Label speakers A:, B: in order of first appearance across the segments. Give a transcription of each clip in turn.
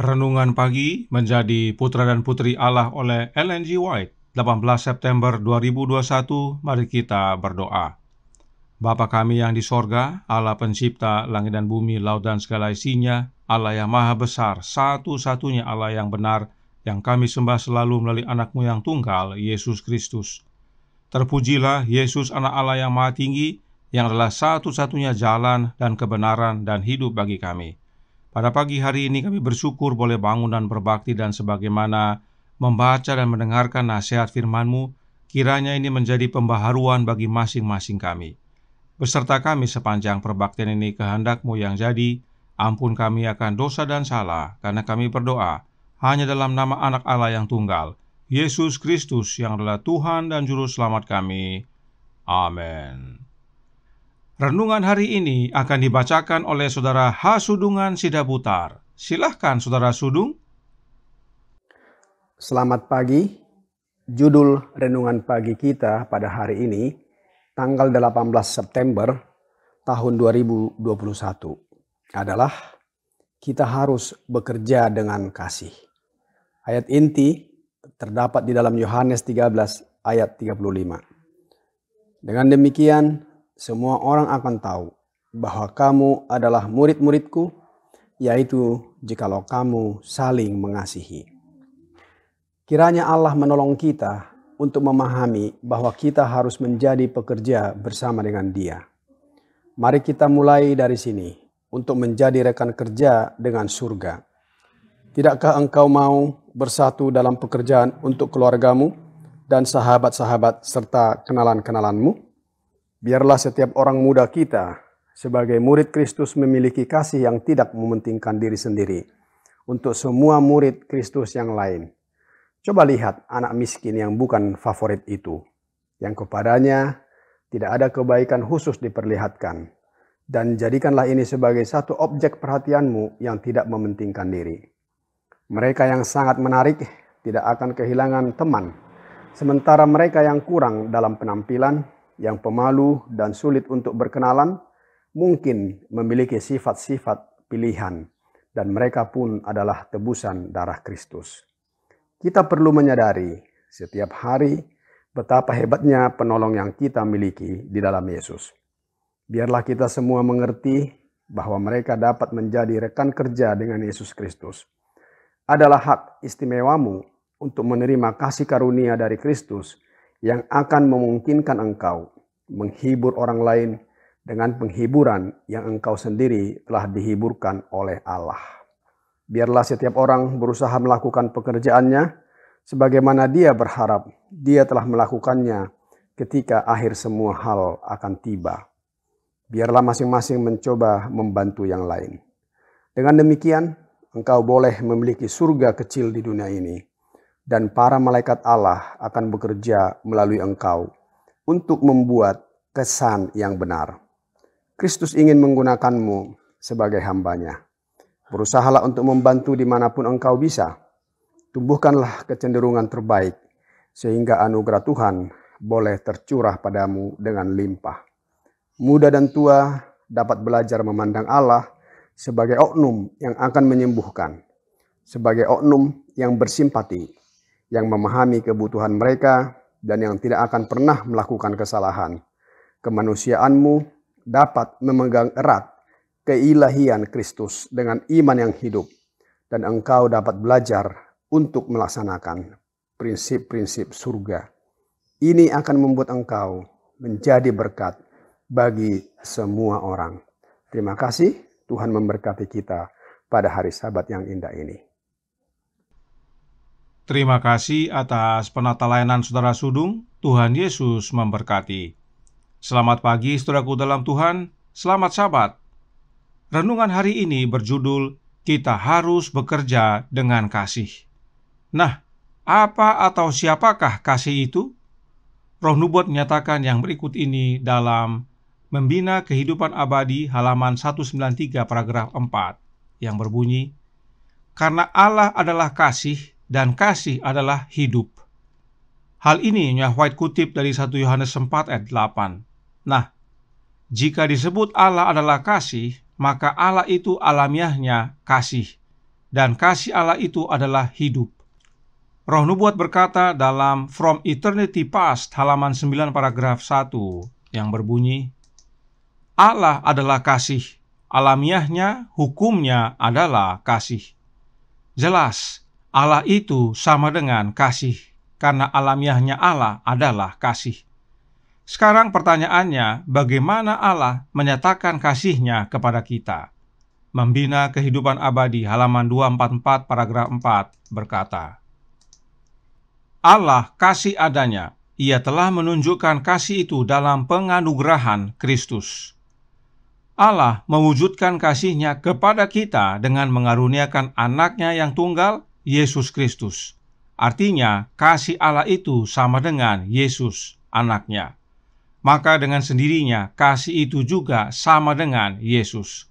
A: Renungan Pagi menjadi Putra dan Putri Allah oleh LNG White, 18 September 2021, mari kita berdoa. Bapa kami yang di sorga, Allah pencipta langit dan bumi, laut dan segala isinya, Allah yang maha besar, satu-satunya Allah yang benar, yang kami sembah selalu melalui anakmu yang tunggal, Yesus Kristus. Terpujilah Yesus anak Allah yang maha tinggi, yang adalah satu-satunya jalan dan kebenaran dan hidup bagi kami. Pada pagi hari ini kami bersyukur boleh bangun dan berbakti dan sebagaimana membaca dan mendengarkan nasihat firman-Mu, kiranya ini menjadi pembaharuan bagi masing-masing kami. Beserta kami sepanjang perbaktian ini kehendak-Mu yang jadi, ampun kami akan dosa dan salah, karena kami berdoa hanya dalam nama anak Allah yang tunggal, Yesus Kristus yang adalah Tuhan dan Juru Selamat kami. Amin. Renungan hari ini akan dibacakan oleh Saudara H. Sudungan Sidabutar. Silahkan Saudara Sudung.
B: Selamat pagi. Judul renungan pagi kita pada hari ini tanggal 18 September tahun 2021 adalah kita harus bekerja dengan kasih. Ayat inti terdapat di dalam Yohanes 13 ayat 35. Dengan demikian, semua orang akan tahu bahwa kamu adalah murid-muridku, yaitu jikalau kamu saling mengasihi. Kiranya Allah menolong kita untuk memahami bahwa kita harus menjadi pekerja bersama dengan Dia. Mari kita mulai dari sini untuk menjadi rekan kerja dengan surga. Tidakkah engkau mau bersatu dalam pekerjaan untuk keluargamu dan sahabat-sahabat serta kenalan-kenalanmu? Biarlah setiap orang muda kita sebagai murid Kristus memiliki kasih yang tidak mementingkan diri sendiri untuk semua murid Kristus yang lain. Coba lihat anak miskin yang bukan favorit itu, yang kepadanya tidak ada kebaikan khusus diperlihatkan. Dan jadikanlah ini sebagai satu objek perhatianmu yang tidak mementingkan diri. Mereka yang sangat menarik tidak akan kehilangan teman, sementara mereka yang kurang dalam penampilan yang pemalu dan sulit untuk berkenalan mungkin memiliki sifat-sifat pilihan dan mereka pun adalah tebusan darah Kristus. Kita perlu menyadari setiap hari betapa hebatnya penolong yang kita miliki di dalam Yesus. Biarlah kita semua mengerti bahwa mereka dapat menjadi rekan kerja dengan Yesus Kristus. Adalah hak istimewamu untuk menerima kasih karunia dari Kristus yang akan memungkinkan engkau menghibur orang lain dengan penghiburan yang engkau sendiri telah dihiburkan oleh Allah. Biarlah setiap orang berusaha melakukan pekerjaannya sebagaimana dia berharap dia telah melakukannya ketika akhir semua hal akan tiba. Biarlah masing-masing mencoba membantu yang lain. Dengan demikian, engkau boleh memiliki surga kecil di dunia ini dan para malaikat Allah akan bekerja melalui engkau untuk membuat kesan yang benar. Kristus ingin menggunakanmu sebagai hambanya. Berusahalah untuk membantu dimanapun engkau bisa. Tumbuhkanlah kecenderungan terbaik sehingga anugerah Tuhan boleh tercurah padamu dengan limpah. Muda dan tua dapat belajar memandang Allah sebagai oknum yang akan menyembuhkan, sebagai oknum yang bersimpati yang memahami kebutuhan mereka dan yang tidak akan pernah melakukan kesalahan. Kemanusiaanmu dapat memegang erat keilahian Kristus dengan iman yang hidup, dan engkau dapat belajar untuk melaksanakan prinsip-prinsip surga. Ini akan membuat engkau menjadi berkat bagi semua orang. Terima kasih, Tuhan memberkati kita pada hari Sabat yang indah ini.
A: Terima kasih atas penata layanan Saudara Sudung. Tuhan Yesus memberkati. Selamat pagi Saudaraku dalam Tuhan. Selamat Sabat. Renungan hari ini berjudul Kita harus bekerja dengan kasih. Nah, apa atau siapakah kasih itu? Roh Nubuat menyatakan yang berikut ini dalam Membina Kehidupan Abadi halaman 193 paragraf 4 yang berbunyi Karena Allah adalah kasih, dan kasih adalah hidup. Hal ini Nyah White kutip dari 1 Yohanes 4 ayat 8. Nah, jika disebut Allah adalah kasih, maka Allah itu alamiahnya kasih, dan kasih Allah itu adalah hidup. Roh Nubuat berkata dalam From Eternity Past halaman 9 paragraf 1 yang berbunyi, Allah adalah kasih, alamiahnya, hukumnya adalah kasih. Jelas, Allah itu sama dengan kasih, karena alamiahnya Allah adalah kasih. Sekarang pertanyaannya, bagaimana Allah menyatakan kasihnya kepada kita? Membina Kehidupan Abadi halaman 244 paragraf 4 berkata, Allah kasih adanya, ia telah menunjukkan kasih itu dalam penganugerahan Kristus. Allah mewujudkan kasihnya kepada kita dengan mengaruniakan anaknya yang tunggal Yesus Kristus. Artinya, kasih Allah itu sama dengan Yesus, anaknya. Maka dengan sendirinya, kasih itu juga sama dengan Yesus.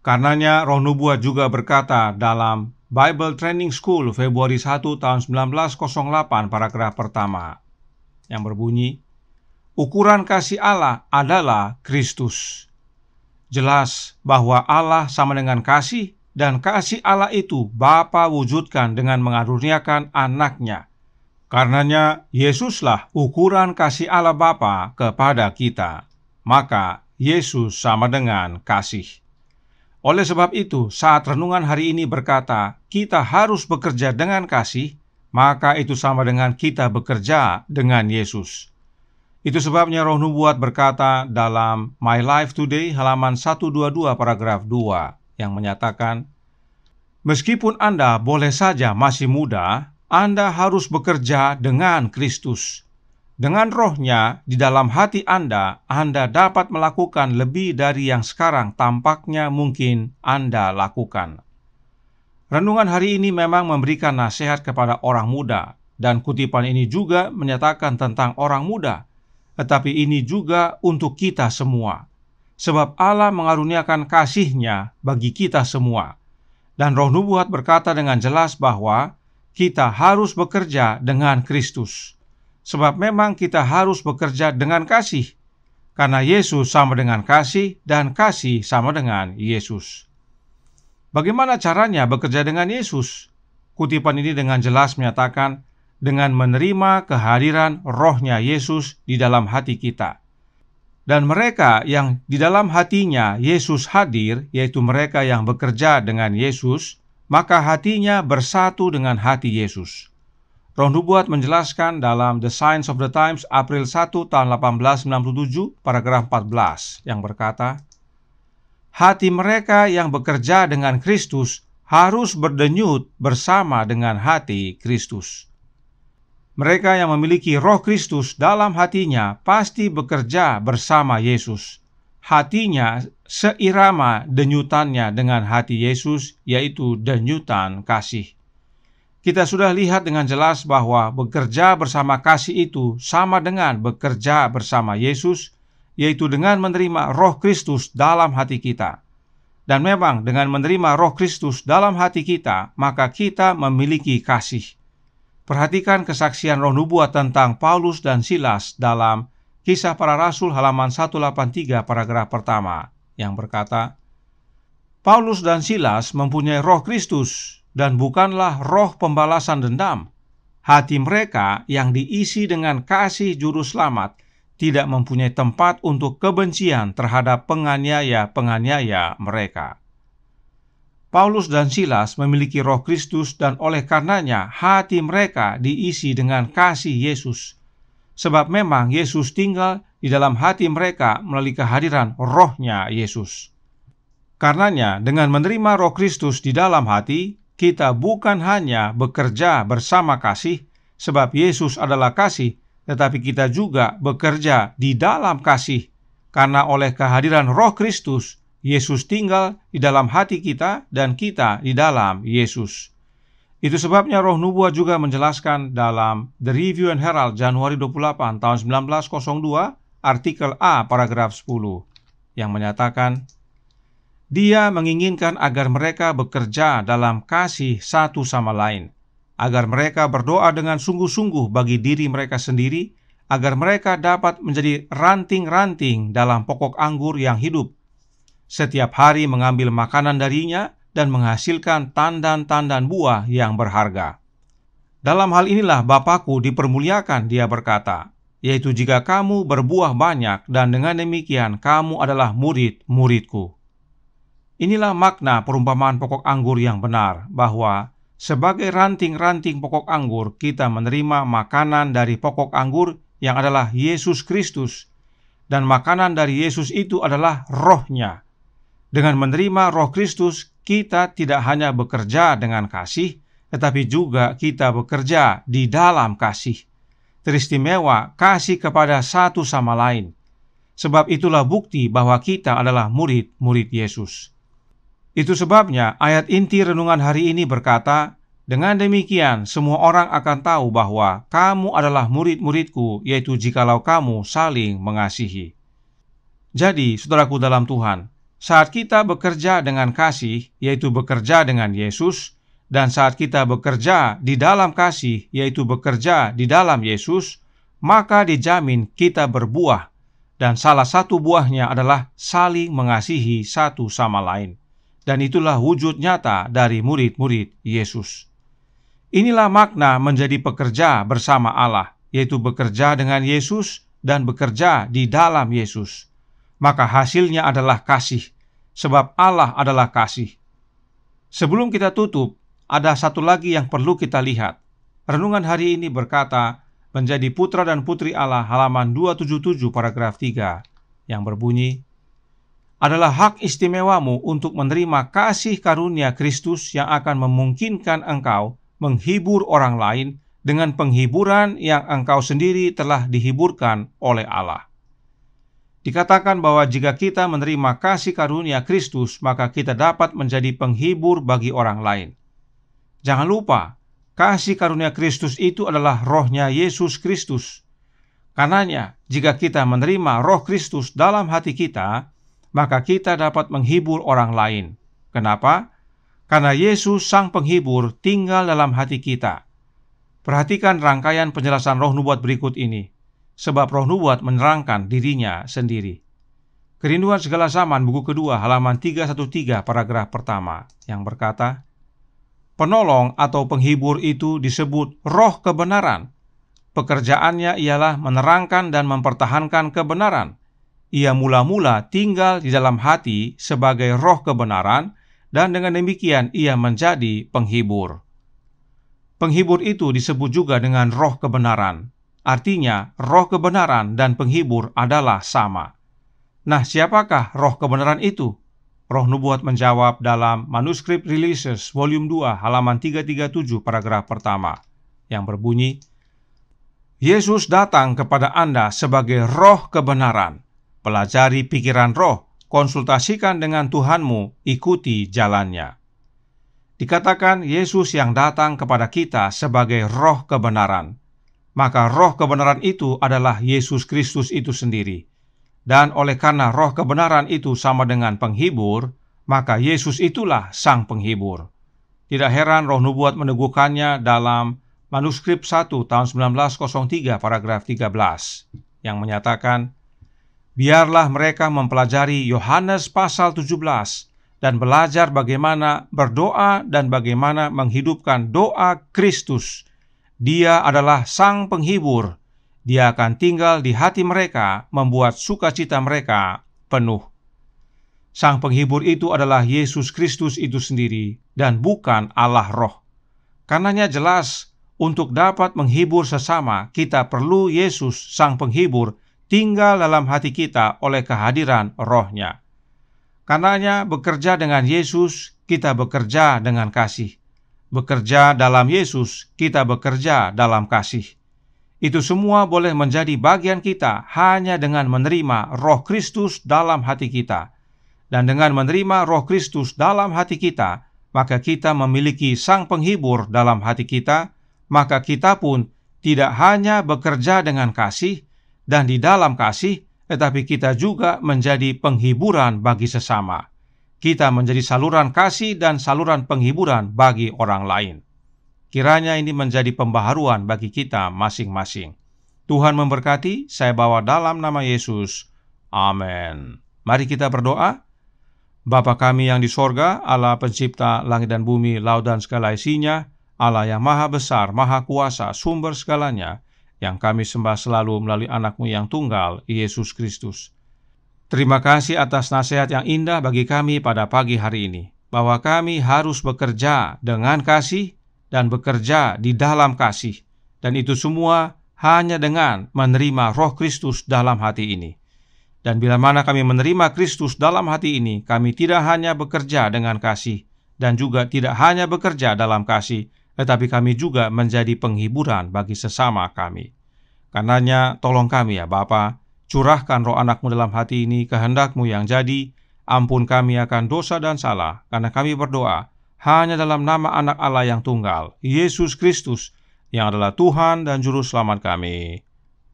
A: Karenanya, roh nubuat juga berkata dalam Bible Training School Februari 1 tahun 1908 paragraf pertama yang berbunyi, Ukuran kasih Allah adalah Kristus. Jelas bahwa Allah sama dengan kasih dan kasih Allah itu Bapa wujudkan dengan mengaruniakan anaknya. Karenanya, Yesuslah ukuran kasih Allah Bapa kepada kita. Maka, Yesus sama dengan kasih. Oleh sebab itu, saat renungan hari ini berkata, kita harus bekerja dengan kasih, maka itu sama dengan kita bekerja dengan Yesus. Itu sebabnya roh nubuat berkata dalam My Life Today halaman 122 paragraf 2, yang menyatakan, "Meskipun Anda boleh saja masih muda, Anda harus bekerja dengan Kristus. Dengan rohnya di dalam hati Anda, Anda dapat melakukan lebih dari yang sekarang tampaknya mungkin Anda lakukan." Renungan hari ini memang memberikan nasihat kepada orang muda, dan kutipan ini juga menyatakan tentang orang muda, tetapi ini juga untuk kita semua sebab Allah mengaruniakan kasihnya bagi kita semua. Dan roh nubuat berkata dengan jelas bahwa kita harus bekerja dengan Kristus. Sebab memang kita harus bekerja dengan kasih. Karena Yesus sama dengan kasih dan kasih sama dengan Yesus. Bagaimana caranya bekerja dengan Yesus? Kutipan ini dengan jelas menyatakan dengan menerima kehadiran rohnya Yesus di dalam hati kita dan mereka yang di dalam hatinya Yesus hadir, yaitu mereka yang bekerja dengan Yesus, maka hatinya bersatu dengan hati Yesus. Ron Hubbard menjelaskan dalam The Science of the Times April 1 tahun 1897 paragraf 14 yang berkata, Hati mereka yang bekerja dengan Kristus harus berdenyut bersama dengan hati Kristus mereka yang memiliki roh Kristus dalam hatinya pasti bekerja bersama Yesus. Hatinya seirama denyutannya dengan hati Yesus, yaitu denyutan kasih. Kita sudah lihat dengan jelas bahwa bekerja bersama kasih itu sama dengan bekerja bersama Yesus, yaitu dengan menerima Roh Kristus dalam hati kita. Dan memang, dengan menerima Roh Kristus dalam hati kita, maka kita memiliki kasih. Perhatikan kesaksian roh nubuat tentang Paulus dan Silas dalam Kisah Para Rasul halaman 183 paragraf pertama yang berkata, Paulus dan Silas mempunyai roh Kristus dan bukanlah roh pembalasan dendam. Hati mereka yang diisi dengan kasih juru selamat tidak mempunyai tempat untuk kebencian terhadap penganiaya-penganiaya mereka. Paulus dan Silas memiliki Roh Kristus, dan oleh karenanya hati mereka diisi dengan kasih Yesus, sebab memang Yesus tinggal di dalam hati mereka melalui kehadiran Rohnya Yesus. Karenanya, dengan menerima Roh Kristus di dalam hati, kita bukan hanya bekerja bersama kasih, sebab Yesus adalah kasih, tetapi kita juga bekerja di dalam kasih, karena oleh kehadiran Roh Kristus Yesus tinggal di dalam hati kita dan kita di dalam Yesus. Itu sebabnya roh nubuat juga menjelaskan dalam The Review and Herald Januari 28 tahun 1902 artikel A paragraf 10 yang menyatakan dia menginginkan agar mereka bekerja dalam kasih satu sama lain, agar mereka berdoa dengan sungguh-sungguh bagi diri mereka sendiri, agar mereka dapat menjadi ranting-ranting dalam pokok anggur yang hidup setiap hari mengambil makanan darinya dan menghasilkan tandan-tandan buah yang berharga. Dalam hal inilah Bapakku dipermuliakan, dia berkata, yaitu jika kamu berbuah banyak dan dengan demikian kamu adalah murid-muridku. Inilah makna perumpamaan pokok anggur yang benar, bahwa sebagai ranting-ranting pokok anggur, kita menerima makanan dari pokok anggur yang adalah Yesus Kristus, dan makanan dari Yesus itu adalah rohnya, dengan menerima Roh Kristus, kita tidak hanya bekerja dengan kasih, tetapi juga kita bekerja di dalam kasih. Teristimewa kasih kepada satu sama lain. Sebab itulah bukti bahwa kita adalah murid-murid Yesus. Itu sebabnya ayat inti renungan hari ini berkata, dengan demikian, semua orang akan tahu bahwa kamu adalah murid-muridku, yaitu jikalau kamu saling mengasihi. Jadi, saudaraku dalam Tuhan, saat kita bekerja dengan kasih, yaitu bekerja dengan Yesus, dan saat kita bekerja di dalam kasih, yaitu bekerja di dalam Yesus, maka dijamin kita berbuah, dan salah satu buahnya adalah saling mengasihi satu sama lain. Dan itulah wujud nyata dari murid-murid Yesus. Inilah makna menjadi pekerja bersama Allah, yaitu bekerja dengan Yesus dan bekerja di dalam Yesus maka hasilnya adalah kasih, sebab Allah adalah kasih. Sebelum kita tutup, ada satu lagi yang perlu kita lihat. Renungan hari ini berkata, menjadi putra dan putri Allah halaman 277 paragraf 3 yang berbunyi, adalah hak istimewamu untuk menerima kasih karunia Kristus yang akan memungkinkan engkau menghibur orang lain dengan penghiburan yang engkau sendiri telah dihiburkan oleh Allah. Dikatakan bahwa jika kita menerima kasih karunia Kristus, maka kita dapat menjadi penghibur bagi orang lain. Jangan lupa, kasih karunia Kristus itu adalah rohnya Yesus Kristus. Karenanya, jika kita menerima roh Kristus dalam hati kita, maka kita dapat menghibur orang lain. Kenapa? Karena Yesus sang penghibur tinggal dalam hati kita. Perhatikan rangkaian penjelasan roh nubuat berikut ini sebab roh nubuat menerangkan dirinya sendiri. Kerinduan segala zaman buku kedua halaman 313 paragraf pertama yang berkata, Penolong atau penghibur itu disebut roh kebenaran. Pekerjaannya ialah menerangkan dan mempertahankan kebenaran. Ia mula-mula tinggal di dalam hati sebagai roh kebenaran dan dengan demikian ia menjadi penghibur. Penghibur itu disebut juga dengan roh kebenaran Artinya, roh kebenaran dan penghibur adalah sama. Nah, siapakah roh kebenaran itu? Roh Nubuat menjawab dalam Manuskrip Releases Volume 2 halaman 337 paragraf pertama yang berbunyi Yesus datang kepada Anda sebagai roh kebenaran. Pelajari pikiran roh, konsultasikan dengan Tuhanmu, ikuti jalannya. Dikatakan Yesus yang datang kepada kita sebagai roh kebenaran maka roh kebenaran itu adalah Yesus Kristus itu sendiri. Dan oleh karena roh kebenaran itu sama dengan penghibur, maka Yesus itulah sang penghibur. Tidak heran roh nubuat meneguhkannya dalam manuskrip 1 tahun 1903 paragraf 13 yang menyatakan, Biarlah mereka mempelajari Yohanes pasal 17 dan belajar bagaimana berdoa dan bagaimana menghidupkan doa Kristus dia adalah sang penghibur. Dia akan tinggal di hati mereka, membuat sukacita mereka penuh. Sang penghibur itu adalah Yesus Kristus itu sendiri dan bukan Allah roh. Karenanya jelas, untuk dapat menghibur sesama, kita perlu Yesus sang penghibur tinggal dalam hati kita oleh kehadiran rohnya. Karenanya bekerja dengan Yesus, kita bekerja dengan kasih bekerja dalam Yesus, kita bekerja dalam kasih. Itu semua boleh menjadi bagian kita hanya dengan menerima Roh Kristus dalam hati kita, dan dengan menerima Roh Kristus dalam hati kita, maka kita memiliki Sang Penghibur dalam hati kita. Maka kita pun tidak hanya bekerja dengan kasih dan di dalam kasih, tetapi kita juga menjadi penghiburan bagi sesama kita menjadi saluran kasih dan saluran penghiburan bagi orang lain. Kiranya ini menjadi pembaharuan bagi kita masing-masing. Tuhan memberkati, saya bawa dalam nama Yesus. Amin. Mari kita berdoa. Bapa kami yang di sorga, Allah pencipta langit dan bumi, laut dan segala isinya, Allah yang maha besar, maha kuasa, sumber segalanya, yang kami sembah selalu melalui anakmu yang tunggal, Yesus Kristus Terima kasih atas nasihat yang indah bagi kami pada pagi hari ini, bahwa kami harus bekerja dengan kasih dan bekerja di dalam kasih, dan itu semua hanya dengan menerima Roh Kristus dalam hati ini. Dan bila mana kami menerima Kristus dalam hati ini, kami tidak hanya bekerja dengan kasih dan juga tidak hanya bekerja dalam kasih, tetapi kami juga menjadi penghiburan bagi sesama kami. Karenanya tolong kami ya Bapak Curahkan roh anakmu dalam hati ini, kehendakmu yang jadi. Ampun kami akan dosa dan salah, karena kami berdoa hanya dalam nama anak Allah yang tunggal, Yesus Kristus, yang adalah Tuhan dan Juru Selamat kami.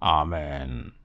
A: Amin.